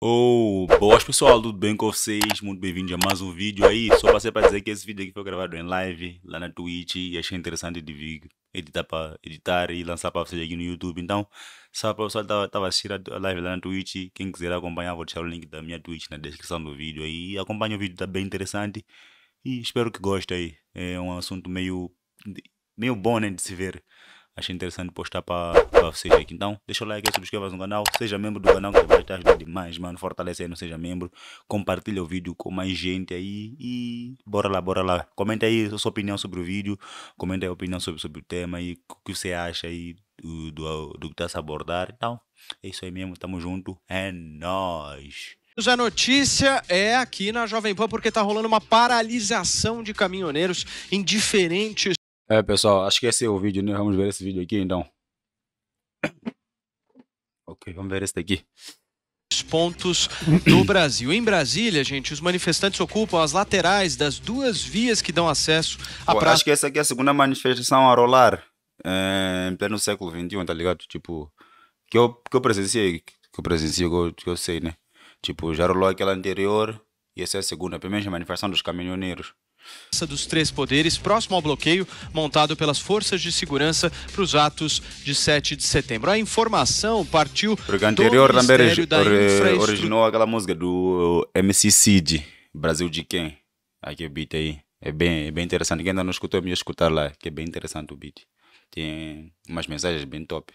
Oh, boas pessoal, tudo bem com vocês? Muito bem-vindos a mais um vídeo aí. Só passei para dizer que esse vídeo aqui foi gravado em live lá na Twitch e achei interessante de vir editar, para editar e lançar para vocês aqui no YouTube. Então, só para o pessoal que estava assistindo a live lá na Twitch, quem quiser acompanhar, vou deixar o link da minha Twitch na descrição do vídeo aí. Acompanhe o vídeo, tá bem interessante e espero que goste aí. É um assunto meio, meio bom né, de se ver achei interessante postar para vocês aqui. Então, deixa o like aí, subscreva-se no canal, seja membro do canal que vai estar ajudando demais, mano. Fortalece aí, não seja membro. Compartilha o vídeo com mais gente aí e bora lá, bora lá. Comenta aí a sua opinião sobre o vídeo, comenta aí a opinião sobre, sobre o tema e o que você acha aí do, do, do que está se abordar. Então, é isso aí mesmo, tamo junto, é nóis! A notícia é aqui na Jovem Pan, porque tá rolando uma paralisação de caminhoneiros em diferentes é, pessoal, acho que esse é o vídeo, né? Vamos ver esse vídeo aqui, então. Ok, vamos ver esse daqui pontos do Brasil. Em Brasília, gente, os manifestantes ocupam as laterais das duas vias que dão acesso à praça. Acho que essa aqui é a segunda manifestação a rolar é, em pleno século XXI, tá ligado? Tipo, que eu, que eu presenciei, que eu presenciei, que eu, que eu sei, né? Tipo, já rolou aquela anterior e essa é a segunda, pelo menos a manifestação dos caminhoneiros dos três poderes, próximo ao bloqueio montado pelas forças de segurança para os atos de 7 de setembro. A informação partiu Porque anterior do também da infraestru... originou aquela música do eh, MC Cid, Brasil de quem? Aqui o beat aí. É bem, é bem interessante. Quem ainda não escutou, me escutar lá, que é bem interessante o beat. Tem umas mensagens bem top.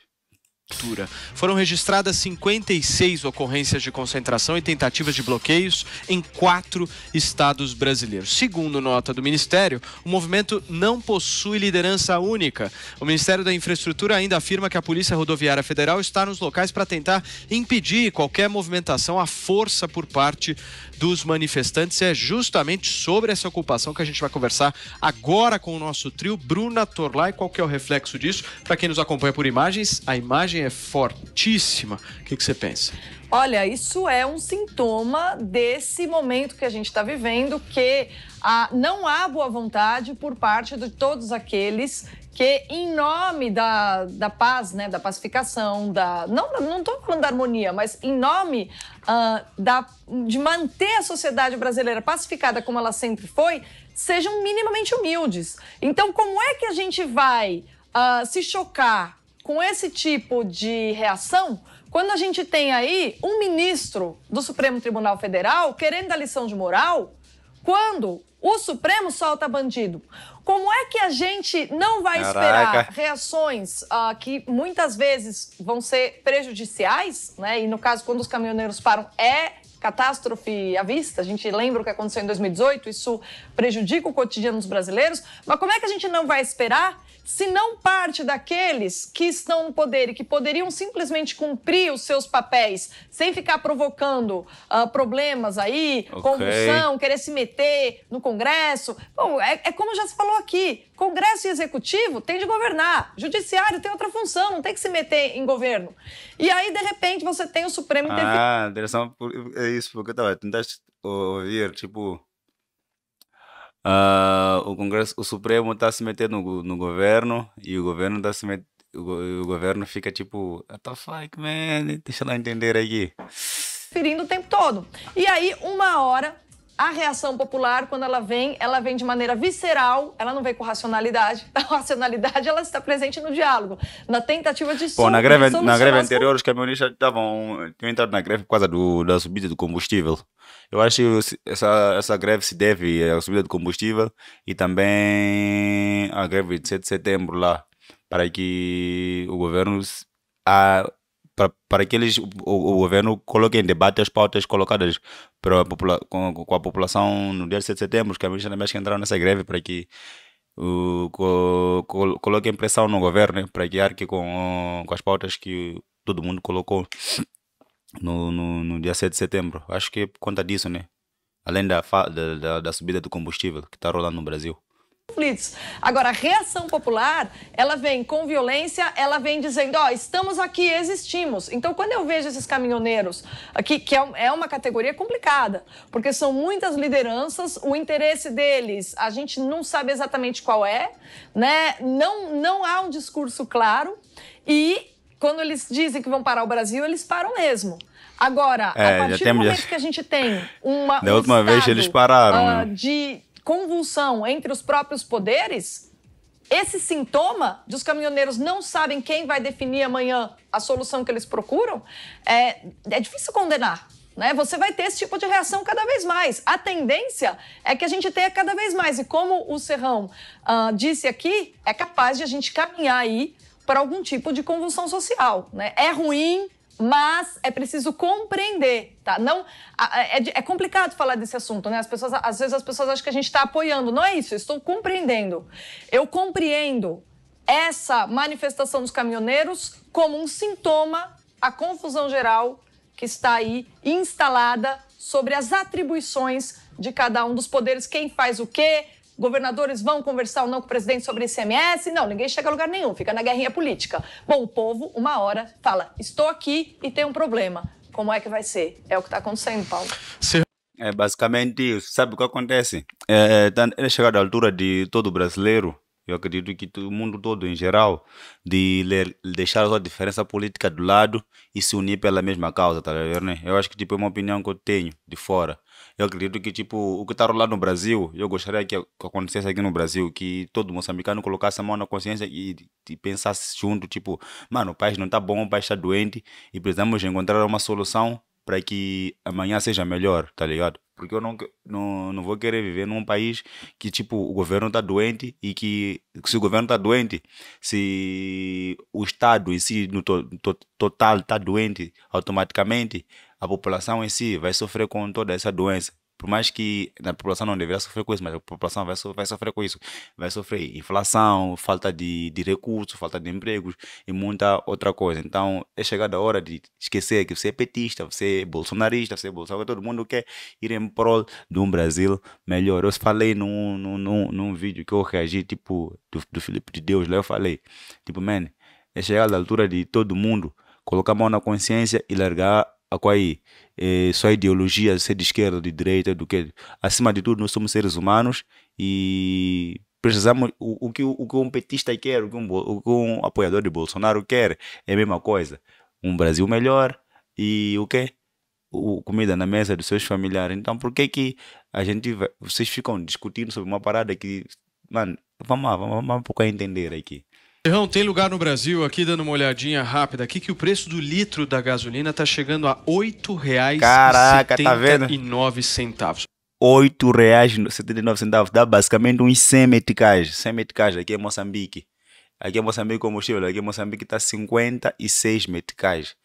Foram registradas 56 ocorrências de concentração e tentativas de bloqueios em quatro estados brasileiros. Segundo nota do Ministério, o movimento não possui liderança única. O Ministério da Infraestrutura ainda afirma que a Polícia Rodoviária Federal está nos locais para tentar impedir qualquer movimentação à força por parte dos manifestantes. É justamente sobre essa ocupação que a gente vai conversar agora com o nosso trio, Bruna Torlai. Qual que é o reflexo disso? Para quem nos acompanha por imagens, a imagem é fortíssima, o que, que você pensa? Olha, isso é um sintoma desse momento que a gente está vivendo, que ah, não há boa vontade por parte de todos aqueles que, em nome da, da paz, né, da pacificação, da não estou falando da harmonia, mas em nome ah, da, de manter a sociedade brasileira pacificada como ela sempre foi, sejam minimamente humildes. Então, como é que a gente vai ah, se chocar com esse tipo de reação quando a gente tem aí um ministro do Supremo Tribunal Federal querendo dar lição de moral quando o Supremo solta bandido. Como é que a gente não vai Caraca. esperar reações uh, que muitas vezes vão ser prejudiciais, né? E no caso, quando os caminhoneiros param, é catástrofe à vista. A gente lembra o que aconteceu em 2018, isso prejudica o cotidiano dos brasileiros. Mas como é que a gente não vai esperar se não parte daqueles que estão no poder e que poderiam simplesmente cumprir os seus papéis sem ficar provocando uh, problemas aí, okay. convulsão, querer se meter no Congresso? Bom, é, é como já se falou aqui Congresso e Executivo tem de governar, Judiciário tem outra função, não tem que se meter em governo. E aí, de repente, você tem o Supremo... Ah, interessante, direção, é isso, porque eu estava tentando ouvir, tipo... Uh, o Congresso, o Supremo está se metendo no, no, governo e o governo está se o, o, governo fica tipo, what the fuck, man, deixa ela entender aqui. Ferindo o tempo todo. E aí, uma hora, a reação popular, quando ela vem, ela vem de maneira visceral, ela não vem com racionalidade. A racionalidade, ela está presente no diálogo, na tentativa de Bom, na greve, na greve anterior, os camionistas estavam, tinham entrado na greve por causa do, da subida do combustível. Eu acho que essa, essa greve se deve à subida do combustível e também à greve de 7 de setembro lá, para que o governo a, para, para que eles, o, o, governo coloque em debate as pautas colocadas para com, com, a população no dia de 7 de setembro, a ministra também que entraram nessa greve para que o co, co, coloquem no governo né, para que arque com, com as pautas que todo mundo colocou no, no, no dia 7 de setembro. Acho que é por conta disso, né? Além da, da, da subida do combustível que está rolando no Brasil conflitos. Agora, a reação popular, ela vem com violência, ela vem dizendo, ó, oh, estamos aqui, existimos. Então, quando eu vejo esses caminhoneiros aqui, que é, é uma categoria complicada, porque são muitas lideranças, o interesse deles, a gente não sabe exatamente qual é, né? Não, não há um discurso claro e quando eles dizem que vão parar o Brasil, eles param mesmo. Agora, é, a partir do momento que a gente tem uma. Da um última estado, vez eles pararam. Uh, de convulsão entre os próprios poderes, esse sintoma dos caminhoneiros não sabem quem vai definir amanhã a solução que eles procuram, é, é difícil condenar. Né? Você vai ter esse tipo de reação cada vez mais. A tendência é que a gente tenha cada vez mais. E como o Serrão uh, disse aqui, é capaz de a gente caminhar aí para algum tipo de convulsão social. Né? É ruim, mas é preciso compreender, tá? Não é, é, complicado falar desse assunto, né? As pessoas, às vezes as pessoas acham que a gente está apoiando. Não é isso. Eu estou compreendendo. Eu compreendo essa manifestação dos caminhoneiros como um sintoma à confusão geral que está aí instalada sobre as atribuições de cada um dos poderes, quem faz o quê, governadores vão conversar ou não com o presidente sobre ICMS. Não, ninguém chega a lugar nenhum, fica na guerrinha política. Bom, o povo, uma hora, fala: estou aqui e tem um problema. Como é que vai ser? É o que está acontecendo, Paulo. Sim. É basicamente isso. Sabe o que acontece? É, é, tá, é chegada a altura de todo brasileiro eu acredito que o mundo todo, em geral, de deixar a diferença política do lado e se unir pela mesma causa, tá ligado, né? Eu acho que, tipo, é uma opinião que eu tenho de fora. Eu acredito que, tipo, o que está rolando no Brasil, eu gostaria que acontecesse aqui no Brasil, que todo moçambicano colocasse a mão na consciência e, e pensasse junto, tipo, mano, o país não está bom, o país está doente e precisamos encontrar uma solução para que amanhã seja melhor, tá ligado? Porque eu não, não, não vou querer viver num país que, tipo, o governo está doente e que, se o governo está doente, se o Estado em si, no to, to, total, está doente, automaticamente a população em si vai sofrer com toda essa doença. Por mais que a população não deveria sofrer com isso, mas a população vai, so, vai sofrer com isso. Vai sofrer inflação, falta de, de recursos, falta de empregos e muita outra coisa. Então, é chegada a hora de esquecer que você é petista, você é bolsonarista, você é bolsonaro, todo mundo quer ir em prol de um Brasil melhor. Eu falei num, num, num, vídeo que eu reagi, tipo, do, do Felipe de Deus, lá eu falei, tipo, man, é chegada a altura de todo mundo colocar a mão na consciência e largar a qual é, só ideologia, ser de esquerda, de direita, do que. Acima de tudo, nós somos seres humanos e precisamos. O, o, que, o que um petista quer, o que um, o que um apoiador de Bolsonaro quer, é a mesma coisa. Um Brasil melhor e o quê? O, comida na mesa dos seus familiares. Então, por que que a gente. vocês ficam discutindo sobre uma parada que. Mano, vamos lá, vamos, vamos um pouco a entender aqui. Serrão, tem lugar no Brasil aqui, dando uma olhadinha rápida aqui, que o preço do litro da gasolina tá chegando a R$ 8,79. Caraca, tá vendo? centavos. R$ 8,79, dá basicamente uns 100 meticais. 100 meticais aqui em Moçambique. Aqui em Moçambique combustível, aqui em Moçambique tá 56 meticais.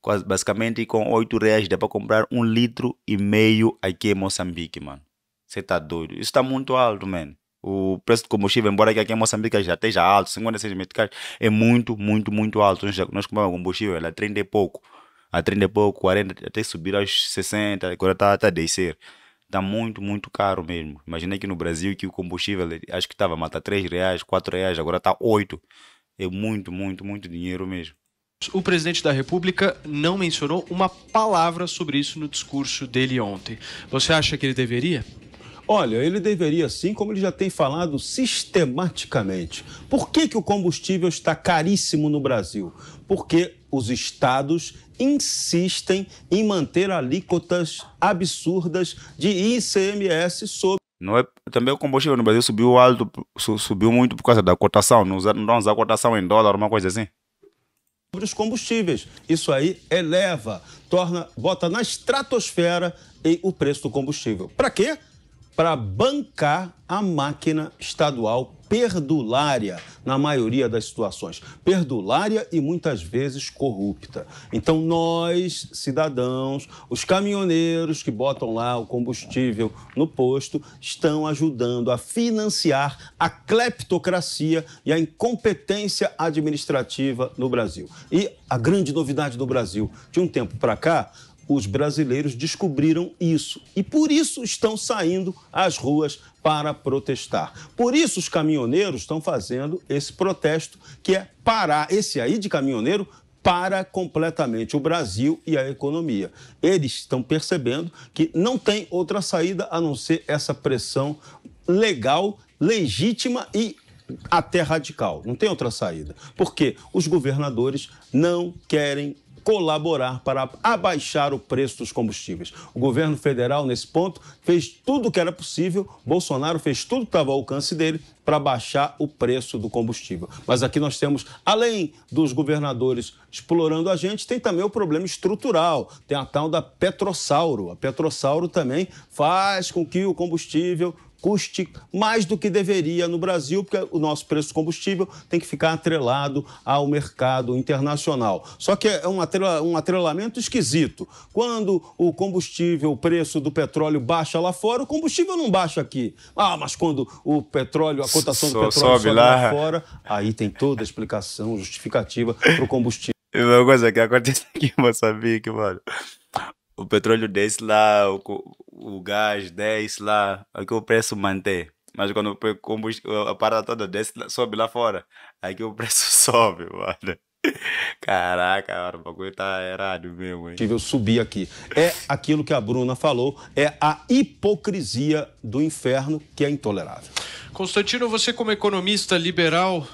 Quase, basicamente com 8 reais dá para comprar um litro e meio aqui em Moçambique, mano. Você tá doido? Isso tá muito alto, mano. O preço do combustível, embora aqui em Moçambique já esteja alto, 56 meticais, é muito, muito, muito alto. Nós, nós compramos combustível a 30 é e pouco, a 30 e pouco, 40, até subir aos 60, agora está tá a descer. Está muito, muito caro mesmo. Imaginei que no Brasil que o combustível, acho que estava, matar 3 reais, 4 reais, agora está 8. É muito, muito, muito dinheiro mesmo. O presidente da República não mencionou uma palavra sobre isso no discurso dele ontem. Você acha que ele deveria? Olha, ele deveria sim, como ele já tem falado sistematicamente. Por que, que o combustível está caríssimo no Brasil? Porque os estados insistem em manter alíquotas absurdas de ICMS sobre. Não é, também o combustível no Brasil subiu alto, subiu muito por causa da cotação. Não vamos usar cotação em dólar, uma coisa assim sobre os combustíveis. Isso aí eleva, torna, bota na estratosfera o preço do combustível. Para quê? para bancar a máquina estadual perdulária na maioria das situações, perdulária e muitas vezes corrupta. Então nós, cidadãos, os caminhoneiros que botam lá o combustível no posto, estão ajudando a financiar a cleptocracia e a incompetência administrativa no Brasil. E a grande novidade do Brasil, de um tempo para cá, os brasileiros descobriram isso e por isso estão saindo às ruas para protestar. Por isso os caminhoneiros estão fazendo esse protesto que é parar esse aí de caminhoneiro para completamente o Brasil e a economia. Eles estão percebendo que não tem outra saída a não ser essa pressão legal, legítima e até radical. Não tem outra saída. Porque os governadores não querem colaborar para abaixar o preço dos combustíveis. O governo federal, nesse ponto, fez tudo o que era possível, Bolsonaro fez tudo que estava ao alcance dele para baixar o preço do combustível. Mas aqui nós temos, além dos governadores explorando a gente, tem também o problema estrutural. Tem a tal da Petrosauro. A Petrosauro também faz com que o combustível custe mais do que deveria no Brasil, porque o nosso preço do combustível tem que ficar atrelado ao mercado internacional. Só que é um, atrela, um atrelamento esquisito. Quando o combustível, o preço do petróleo baixa lá fora, o combustível não baixa aqui. Ah, mas quando o petróleo, a cotação so, do petróleo sobe, lá. lá fora, aí tem toda a explicação justificativa para o combustível. Uma coisa que acontece aqui sabia Moçambique, mano. O petróleo desce lá, o o gás desce lá, aqui o preço mantém. Mas quando a parada toda desce, sobe lá fora, aqui o preço sobe, mano. Caraca, o bagulho tá errado mesmo, hein? Eu subi aqui. É aquilo que a Bruna falou, é a hipocrisia do inferno que é intolerável. Constantino, você como economista liberal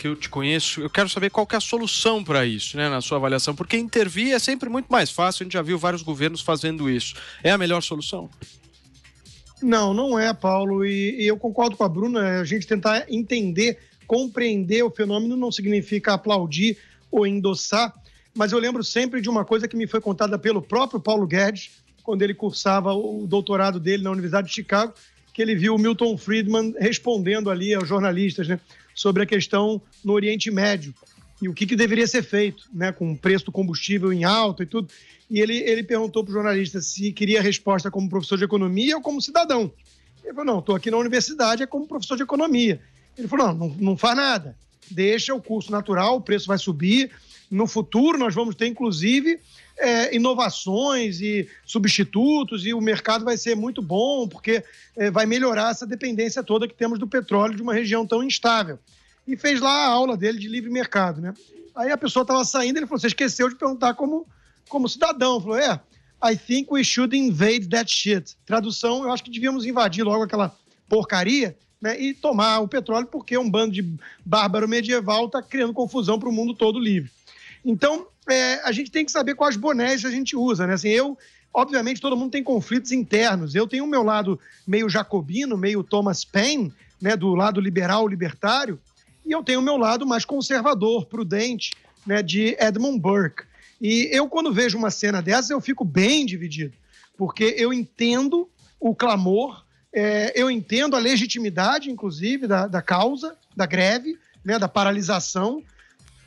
que eu te conheço, eu quero saber qual que é a solução para isso, né, na sua avaliação, porque intervir é sempre muito mais fácil, a gente já viu vários governos fazendo isso. É a melhor solução? Não, não é, Paulo, e, e eu concordo com a Bruna, é a gente tentar entender, compreender o fenômeno não significa aplaudir ou endossar, mas eu lembro sempre de uma coisa que me foi contada pelo próprio Paulo Guedes, quando ele cursava o doutorado dele na Universidade de Chicago, que ele viu o Milton Friedman respondendo ali aos jornalistas, né? sobre a questão no Oriente Médio e o que, que deveria ser feito, né, com o preço do combustível em alta e tudo. E ele, ele perguntou para o jornalista se queria resposta como professor de economia ou como cidadão. Ele falou: não, estou aqui na universidade, é como professor de economia. Ele falou: não, não, não faz nada, deixa o curso natural, o preço vai subir. No futuro, nós vamos ter, inclusive, é, inovações e substitutos e o mercado vai ser muito bom, porque é, vai melhorar essa dependência toda que temos do petróleo de uma região tão instável. E fez lá a aula dele de livre mercado, né? Aí a pessoa estava saindo, ele falou: você esqueceu de perguntar como, como cidadão. Falou: é, I think we should invade that shit. Tradução, eu acho que devíamos invadir logo aquela porcaria né, e tomar o petróleo, porque um bando de bárbaro medieval está criando confusão para o mundo todo livre. Então, é, a gente tem que saber quais bonés a gente usa, né? Assim, eu, obviamente, todo mundo tem conflitos internos. Eu tenho o meu lado meio jacobino, meio Thomas Paine, né? Do lado liberal, libertário, e eu tenho o meu lado mais conservador, prudente, né? De Edmund Burke. E eu, quando vejo uma cena dessa, eu fico bem dividido, porque eu entendo o clamor, é, eu entendo a legitimidade, inclusive, da, da causa, da greve, né, da paralisação,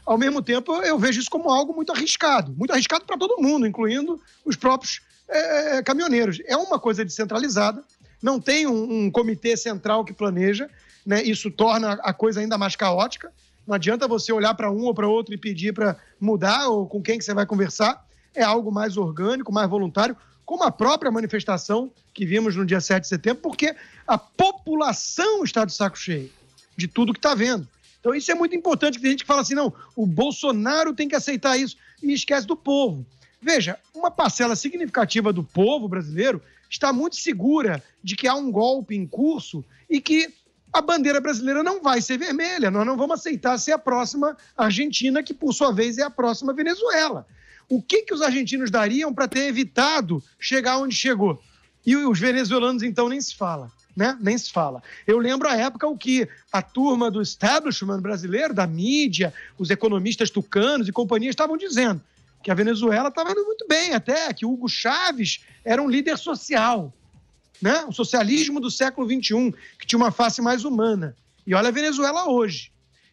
ao mesmo tempo, eu vejo isso como algo muito arriscado muito arriscado para todo mundo, incluindo os próprios é, é, é, caminhoneiros. É uma coisa descentralizada, não tem um, um comitê central que planeja, né? isso torna a coisa ainda mais caótica. Não adianta você olhar para um ou para outro e pedir para mudar ou com quem que você vai conversar. É algo mais orgânico, mais voluntário, como a própria manifestação que vimos no dia 7 de setembro, porque a população está de saco cheio de tudo que está vendo. Então isso é muito importante, que tem gente que fala assim, não, o Bolsonaro tem que aceitar isso e esquece do povo. Veja, uma parcela significativa do povo brasileiro está muito segura de que há um golpe em curso e que a bandeira brasileira não vai ser vermelha. Nós não vamos aceitar ser a próxima Argentina, que por sua vez é a próxima Venezuela. O que, que os argentinos dariam para ter evitado chegar onde chegou? E os venezuelanos, então, nem se fala né? Nem se fala. Eu lembro a época o que a turma do establishment brasileiro, da mídia, os economistas tucanos e companhia estavam dizendo que a Venezuela estava indo muito bem, até que Hugo Chávez era um líder social, né? O socialismo do século XXI, que tinha uma face mais humana. E olha a Venezuela hoje.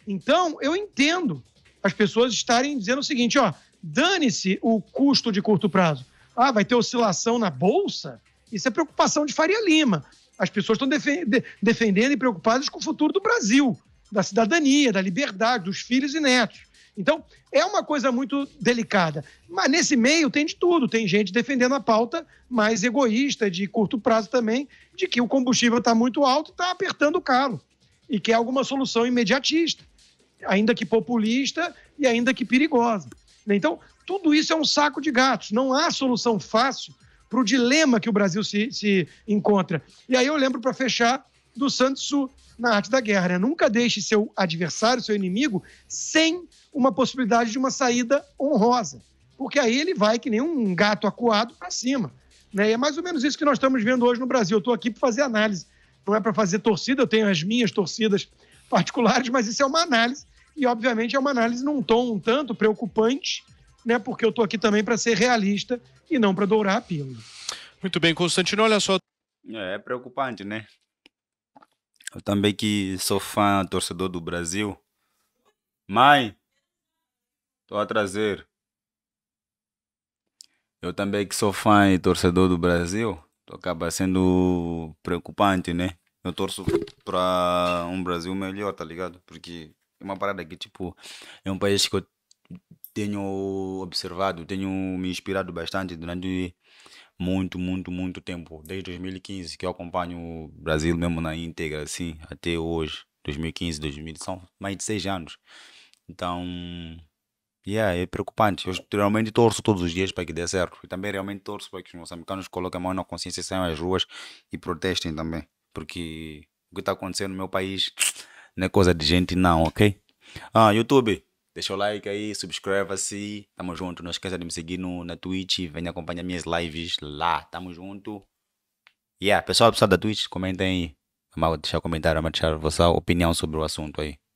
Então, eu entendo as pessoas estarem dizendo o seguinte, ó, dane-se o custo de curto prazo. Ah, vai ter oscilação na bolsa? Isso é preocupação de Faria Lima. As pessoas estão defendendo e preocupadas com o futuro do Brasil, da cidadania, da liberdade, dos filhos e netos. Então, é uma coisa muito delicada. Mas nesse meio tem de tudo. Tem gente defendendo a pauta mais egoísta, de curto prazo também, de que o combustível está muito alto, está apertando o carro. E que alguma solução imediatista, ainda que populista e ainda que perigosa. Então, tudo isso é um saco de gatos. Não há solução fácil para o dilema que o Brasil se, se encontra. E aí eu lembro, para fechar, do Santos na arte da guerra. Né? Nunca deixe seu adversário, seu inimigo, sem uma possibilidade de uma saída honrosa. Porque aí ele vai que nem um gato acuado para cima. Né? E é mais ou menos isso que nós estamos vendo hoje no Brasil. Eu estou aqui para fazer análise. Não é para fazer torcida, eu tenho as minhas torcidas particulares, mas isso é uma análise. E, obviamente, é uma análise num tom um tanto preocupante, né? Porque eu estou aqui também para ser realista e não para dourar a pílula. Muito bem, Constantino, olha só. É, é, preocupante, né? Eu também que sou fã, torcedor do Brasil. Mãe, estou a trazer. Eu também que sou fã e torcedor do Brasil. Acaba sendo preocupante, né? Eu torço para um Brasil melhor, tá ligado? Porque é uma parada que, tipo, é um país que eu tenho observado, tenho me inspirado bastante durante muito, muito, muito tempo. Desde 2015 que eu acompanho o Brasil mesmo na íntegra, assim, até hoje. 2015, 2000, são mais de seis anos. Então, yeah, é preocupante. Eu realmente torço todos os dias para que dê certo. E também realmente torço para que os moçambicanos coloquem a mão na consciência, e saiam às ruas e protestem também. Porque o que está acontecendo no meu país não é coisa de gente, não, ok? Ah, YouTube. Deixa o like aí, subscreva-se. Assim. Tamo junto. Não esqueça de me seguir no, na Twitch. Venha acompanhar minhas lives lá. Tamo junto. Yeah, pessoal, pessoal da Twitch, comentem aí. Vamos deixar comentário, vamos deixar a vossa opinião sobre o assunto aí.